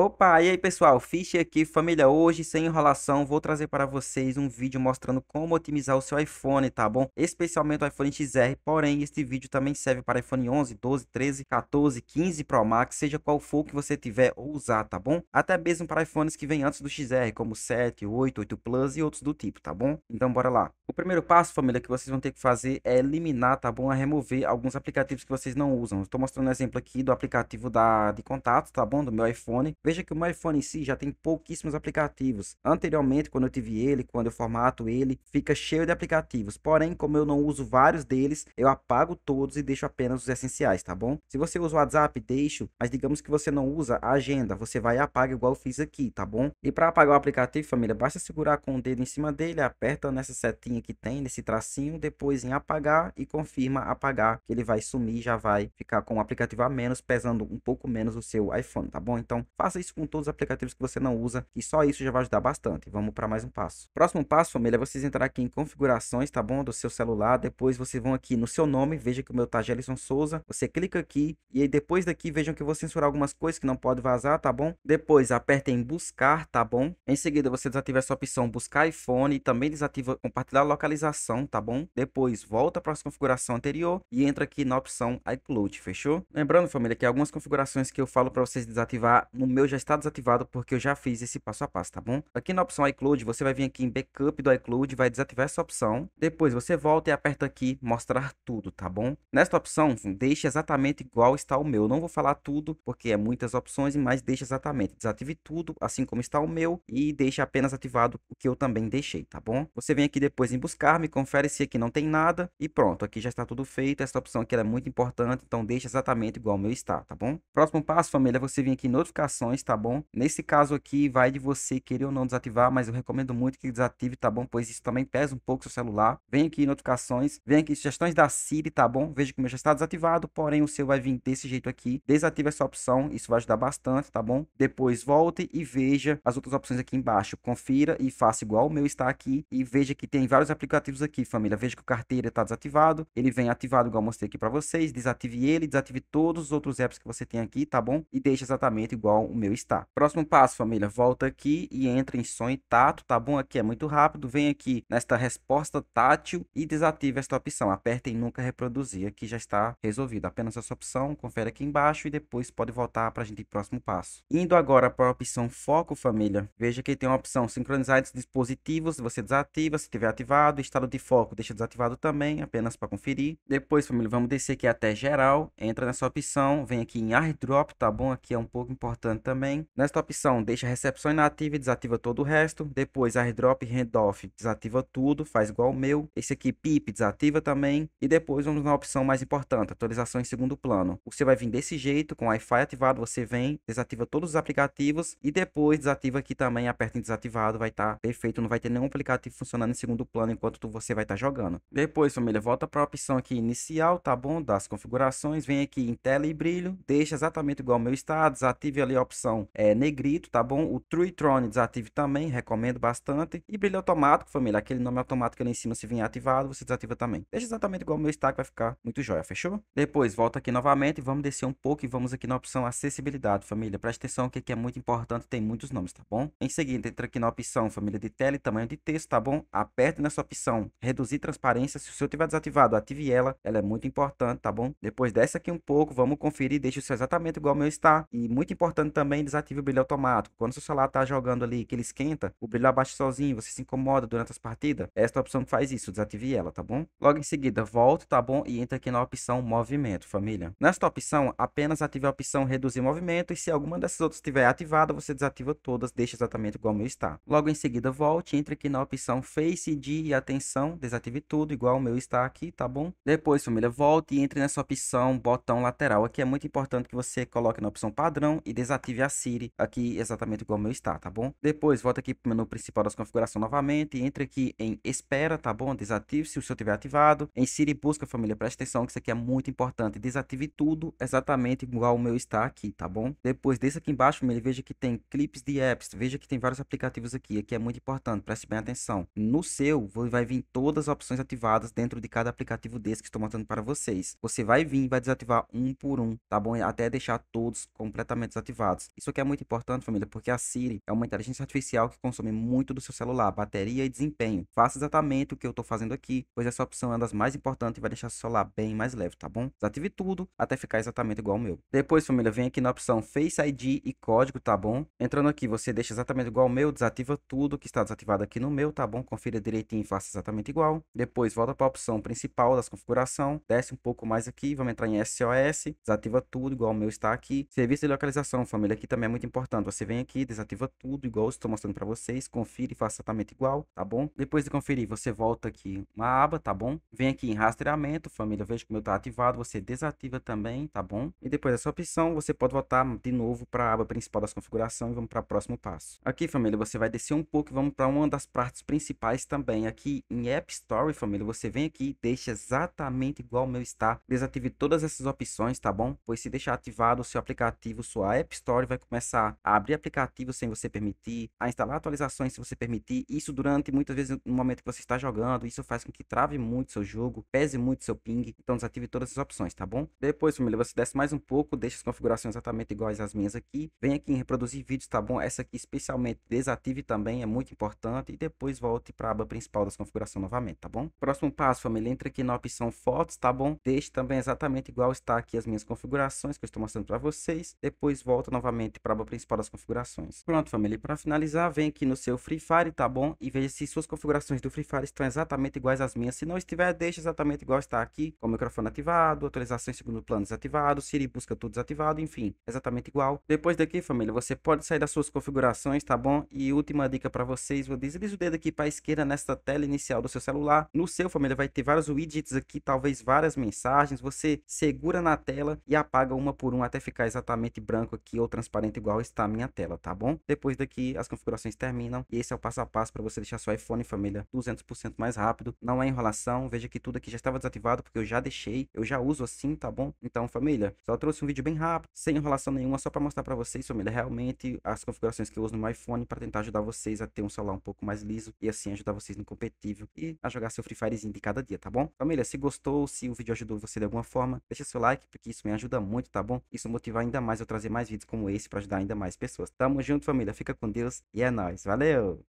Opa, e aí pessoal, Fischer aqui, família, hoje sem enrolação vou trazer para vocês um vídeo mostrando como otimizar o seu iPhone, tá bom? Especialmente o iPhone XR, porém este vídeo também serve para iPhone 11, 12, 13, 14, 15 Pro Max, seja qual for que você tiver ou usar, tá bom? Até mesmo para iPhones que vêm antes do XR, como 7, 8, 8 Plus e outros do tipo, tá bom? Então bora lá. O primeiro passo, família, que vocês vão ter que fazer é eliminar, tá bom? É remover alguns aplicativos que vocês não usam. Estou mostrando um exemplo aqui do aplicativo da, de contato, tá bom? Do meu iPhone Veja que o meu iPhone em si já tem pouquíssimos aplicativos. Anteriormente, quando eu tive ele, quando eu formato ele, fica cheio de aplicativos. Porém, como eu não uso vários deles, eu apago todos e deixo apenas os essenciais, tá bom? Se você usa o WhatsApp, deixo, mas digamos que você não usa a agenda, você vai e apaga igual eu fiz aqui, tá bom? E para apagar o aplicativo, família, basta segurar com o dedo em cima dele, aperta nessa setinha que tem, nesse tracinho, depois em apagar e confirma apagar, que ele vai sumir, já vai ficar com o aplicativo a menos, pesando um pouco menos o seu iPhone, tá bom? Então, faça Faça isso com todos os aplicativos que você não usa, e só isso já vai ajudar bastante. Vamos para mais um passo. Próximo passo, família, é vocês entrar aqui em configurações, tá bom? Do seu celular. Depois vocês vão aqui no seu nome, veja que o meu tá Gelson Souza. Você clica aqui e aí depois daqui vejam que eu vou censurar algumas coisas que não pode vazar, tá bom? Depois aperta em buscar, tá bom? Em seguida você desativa essa opção buscar iPhone e também desativa compartilhar localização, tá bom? Depois volta para a configuração anterior e entra aqui na opção iCloud, fechou? Lembrando, família, que algumas configurações que eu falo para vocês desativar no meu já está desativado porque eu já fiz esse passo a passo, tá bom? Aqui na opção iCloud, você vai vir aqui em Backup do iCloud, vai desativar essa opção. Depois você volta e aperta aqui Mostrar Tudo, tá bom? Nesta opção, deixe exatamente igual está o meu. não vou falar tudo porque é muitas opções, mas deixe exatamente. Desative tudo, assim como está o meu, e deixe apenas ativado o que eu também deixei, tá bom? Você vem aqui depois em Buscar, me confere se aqui não tem nada e pronto, aqui já está tudo feito. essa opção aqui é muito importante, então deixe exatamente igual o meu está, tá bom? Próximo passo, família, é você vem aqui em Notificações tá bom? Nesse caso aqui, vai de você querer ou não desativar, mas eu recomendo muito que desative, tá bom? Pois isso também pesa um pouco seu celular. Vem aqui em notificações, vem aqui em sugestões da Siri, tá bom? Veja que o meu já está desativado, porém o seu vai vir desse jeito aqui. Desative essa opção, isso vai ajudar bastante, tá bom? Depois volte e veja as outras opções aqui embaixo. Confira e faça igual o meu está aqui e veja que tem vários aplicativos aqui, família. Veja que o carteira está desativado, ele vem ativado igual eu mostrei aqui para vocês. Desative ele, desative todos os outros apps que você tem aqui, tá bom? E deixe exatamente igual o meu meu está. Próximo passo, família, volta aqui e entra em som e tato, tá bom? Aqui é muito rápido, vem aqui nesta resposta tátil e desativa esta opção. Aperta em nunca reproduzir, aqui já está resolvido. Apenas essa opção, confere aqui embaixo e depois pode voltar para a gente ir próximo passo. Indo agora para a opção foco, família, veja que tem uma opção sincronizar esses dispositivos, você desativa, se tiver ativado, estado de foco deixa desativado também, apenas para conferir. Depois, família, vamos descer aqui até geral, entra nessa opção, vem aqui em airdrop, tá bom? Aqui é um pouco importante também. Nesta opção, deixa a recepção inativa e desativa todo o resto. Depois, airdrop handoff desativa tudo, faz igual o meu. Esse aqui, pip, desativa também. E depois vamos na opção mais importante, atualização em segundo plano. Você vai vir desse jeito, com Wi-Fi ativado, você vem, desativa todos os aplicativos e depois desativa aqui também, aperta em desativado, vai estar tá perfeito, não vai ter nenhum aplicativo funcionando em segundo plano enquanto tu, você vai estar tá jogando. Depois, família, volta para a opção aqui inicial, tá bom? Das configurações, vem aqui em tela e brilho, deixa exatamente igual ao meu estado, desative ali a opção opção é, eh, negrito, tá bom? O Truitron desative também, recomendo bastante. E brilho automático, família, aquele nome automático ali em cima, se vier ativado, você desativa também. Deixa exatamente igual o meu que vai ficar muito jóia, fechou? Depois, volta aqui novamente, vamos descer um pouco e vamos aqui na opção acessibilidade, família. Presta atenção que aqui é muito importante, tem muitos nomes, tá bom? Em seguida, entra aqui na opção família de tela e tamanho de texto, tá bom? Aperta nessa opção reduzir transparência, se o seu tiver desativado, ative ela, ela é muito importante, tá bom? Depois desce aqui um pouco, vamos conferir, deixa o seu exatamente igual o meu está. E muito importante também também desative o brilho automático. Quando seu celular está jogando ali, que ele esquenta, o brilho abaixa sozinho, você se incomoda durante as partidas. Esta é opção faz isso, desative ela, tá bom? Logo em seguida, volta, tá bom? E entra aqui na opção movimento, família. Nesta opção, apenas ative a opção reduzir movimento e se alguma dessas outras estiver ativada, você desativa todas, deixa exatamente igual o meu está. Logo em seguida, volte, entre aqui na opção Face ID e atenção, desative tudo igual o meu está aqui, tá bom? Depois, família, volte e entre nessa opção botão lateral. Aqui é muito importante que você coloque na opção padrão e desative inclusive a Siri aqui exatamente igual o meu está, tá bom? Depois volta aqui para o menu principal das configurações novamente, entra aqui em espera, tá bom? Desative se o seu tiver ativado. Em Siri busca, família, presta atenção que isso aqui é muito importante. Desative tudo exatamente igual o meu está aqui, tá bom? Depois desse aqui embaixo, família, veja que tem clips de apps, veja que tem vários aplicativos aqui, aqui é muito importante, preste bem atenção. No seu, vai vir todas as opções ativadas dentro de cada aplicativo desse que estou mostrando para vocês. Você vai vir e vai desativar um por um, tá bom? Até deixar todos completamente desativados. Isso aqui é muito importante, família, porque a Siri é uma inteligência artificial que consome muito do seu celular, bateria e desempenho. Faça exatamente o que eu estou fazendo aqui, pois essa opção é uma das mais importantes e vai deixar seu celular bem mais leve, tá bom? Desative tudo até ficar exatamente igual ao meu. Depois, família, vem aqui na opção Face ID e código, tá bom? Entrando aqui, você deixa exatamente igual ao meu, desativa tudo que está desativado aqui no meu, tá bom? Confira direitinho e faça exatamente igual. Depois, volta para a opção principal das configuração, desce um pouco mais aqui, vamos entrar em SOS, desativa tudo igual ao meu está aqui. Serviço de localização, família, aqui também é muito importante. Você vem aqui, desativa tudo, igual eu estou mostrando para vocês. Confira e faça exatamente igual, tá bom? Depois de conferir, você volta aqui uma aba, tá bom? Vem aqui em rastreamento, família, veja como eu tá ativado. Você desativa também, tá bom? E depois dessa opção, você pode voltar de novo para a aba principal das configurações e vamos para o próximo passo. Aqui, família, você vai descer um pouco e vamos para uma das partes principais também. Aqui em App Store, família, você vem aqui e deixa exatamente igual o meu está. Desative todas essas opções, tá bom? Pois se deixar ativado o seu aplicativo, sua App Store usuário vai começar a abrir aplicativos sem você permitir, a instalar atualizações se você permitir. Isso durante muitas vezes no momento que você está jogando, isso faz com que trave muito seu jogo, pese muito seu ping. Então desative todas as opções, tá bom? Depois, família, você desce mais um pouco, deixa as configurações exatamente iguais às minhas aqui. Vem aqui em reproduzir vídeos, tá bom? Essa aqui especialmente desative também, é muito importante. E depois volte para a aba principal das configurações novamente, tá bom? Próximo passo, família, entra aqui na opção fotos, tá bom? Deixe também exatamente igual está aqui as minhas configurações que eu estou mostrando para vocês. Depois volta novamente novamente para a aba principal das configurações. Pronto, família. E para finalizar, vem aqui no seu Free Fire, tá bom? E veja se suas configurações do Free Fire estão exatamente iguais às minhas. Se não estiver, deixa exatamente igual está aqui, com o microfone ativado, atualização em segundo plano desativado, Siri busca tudo desativado, enfim, exatamente igual. Depois daqui, família, você pode sair das suas configurações, tá bom? E última dica para vocês, vou deslizar o dedo aqui para a esquerda nesta tela inicial do seu celular. No seu, família, vai ter vários widgets aqui, talvez várias mensagens. Você segura na tela e apaga uma por uma até ficar exatamente branco aqui, outra transparente igual está a minha tela, tá bom? Depois daqui as configurações terminam e esse é o passo a passo para você deixar seu iPhone família 200% mais rápido. Não é enrolação, veja que tudo aqui já estava desativado porque eu já deixei, eu já uso assim, tá bom? Então família, só trouxe um vídeo bem rápido, sem enrolação nenhuma, só para mostrar para vocês família realmente as configurações que eu uso no meu iPhone para tentar ajudar vocês a ter um celular um pouco mais liso e assim ajudar vocês no competitivo e a jogar seu Free Firezinho de cada dia, tá bom? Família, se gostou, se o vídeo ajudou você de alguma forma, deixa seu like porque isso me ajuda muito, tá bom? Isso motiva ainda mais eu trazer mais vídeos como como esse para ajudar ainda mais pessoas. Tamo junto, família. Fica com Deus e é nóis. Valeu!